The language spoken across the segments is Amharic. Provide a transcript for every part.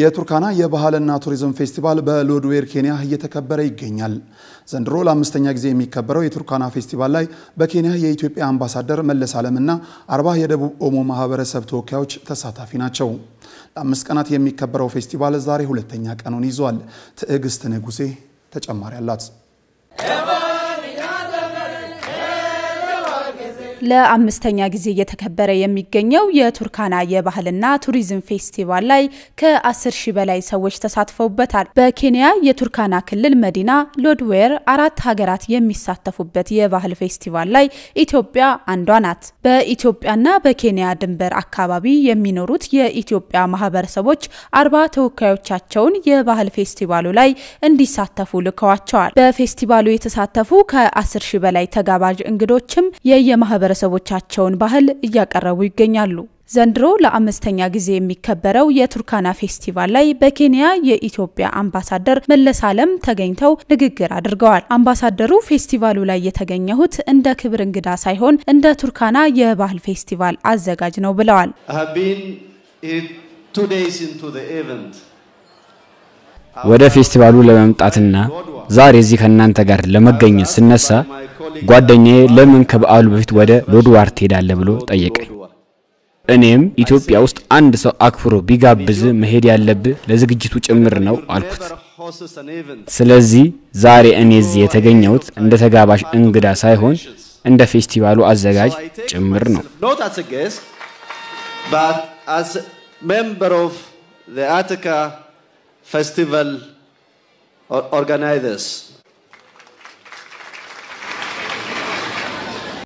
የቱርካና የባህልና ቱሪዝም ፌስቲቫል በሎድዌር ኬንያ እየተከበረ ይገኛል። ዘንድሮ ለአምስተኛ ጊዜ የሚከበረው የቱርካና ፌስቲቫል ላይ በኬንያ የኢትዮጵያ አምባሳደር መለስ ዓለምና አርባ የደቡብ ኦሞ ማህበረሰብ ተወካዮች ተሳታፊ ናቸው። ለአምስት ቀናት የሚከበረው ፌስቲቫል ዛሬ ሁለተኛ ቀኑን ይዟል። ትዕግስት ንጉሴ ተጨማሪ አላት። ለአምስተኛ ጊዜ እየተከበረ የሚገኘው የቱርካና የባህልና ቱሪዝም ፌስቲቫል ላይ ከ10 ሺህ በላይ ሰዎች ተሳትፈውበታል። በኬንያ የቱርካና ክልል መዲና ሎድዌር አራት ሀገራት የሚሳተፉበት የባህል ፌስቲቫል ላይ ኢትዮጵያ አንዷ ናት። በኢትዮጵያና በኬንያ ድንበር አካባቢ የሚኖሩት የኢትዮጵያ ማህበረሰቦች አርባ ተወካዮቻቸውን የባህል ፌስቲቫሉ ላይ እንዲሳተፉ ልከዋቸዋል። በፌስቲቫሉ የተሳተፉ ከ10 ሺህ በላይ ተጋባዥ እንግዶችም የየማህበረ የማህበረሰቦቻቸውን ባህል እያቀረቡ ይገኛሉ። ዘንድሮ ለአምስተኛ ጊዜ የሚከበረው የቱርካና ፌስቲቫል ላይ በኬንያ የኢትዮጵያ አምባሳደር መለስ አለም ተገኝተው ንግግር አድርገዋል። አምባሳደሩ ፌስቲቫሉ ላይ የተገኘሁት እንደ ክብር እንግዳ ሳይሆን እንደ ቱርካና የባህል ፌስቲቫል አዘጋጅ ነው ብለዋል። ወደ ፌስቲቫሉ ለመምጣትና ዛሬ እዚህ ከእናንተ ጋር ለመገኘት ስነሳ ጓደኛዬ ለምን ከበዓሉ በፊት ወደ ሎድዋር ትሄዳለህ ብሎ ጠየቀኝ። እኔም ኢትዮጵያ ውስጥ አንድ ሰው አክብሮ ቢጋብዝ መሄድ ያለብህ ለዝግጅቱ ጭምር ነው አልኩት። ስለዚህ ዛሬ እኔ እዚህ የተገኘሁት እንደ ተጋባዥ እንግዳ ሳይሆን እንደ ፌስቲቫሉ አዘጋጅ ጭምር ነው። ኦርጋናይዘርስ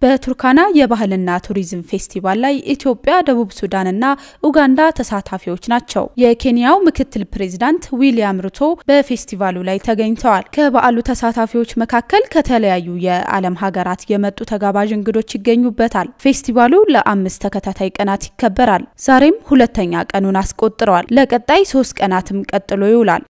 በቱርካና የባህልና ቱሪዝም ፌስቲቫል ላይ ኢትዮጵያ፣ ደቡብ ሱዳንና ኡጋንዳ ተሳታፊዎች ናቸው። የኬንያው ምክትል ፕሬዚዳንት ዊሊያም ሩቶ በፌስቲቫሉ ላይ ተገኝተዋል። ከበዓሉ ተሳታፊዎች መካከል ከተለያዩ የዓለም ሀገራት የመጡ ተጋባዥ እንግዶች ይገኙበታል። ፌስቲቫሉ ለአምስት ተከታታይ ቀናት ይከበራል። ዛሬም ሁለተኛ ቀኑን አስቆጥረዋል። ለቀጣይ ሶስት ቀናትም ቀጥሎ ይውላል።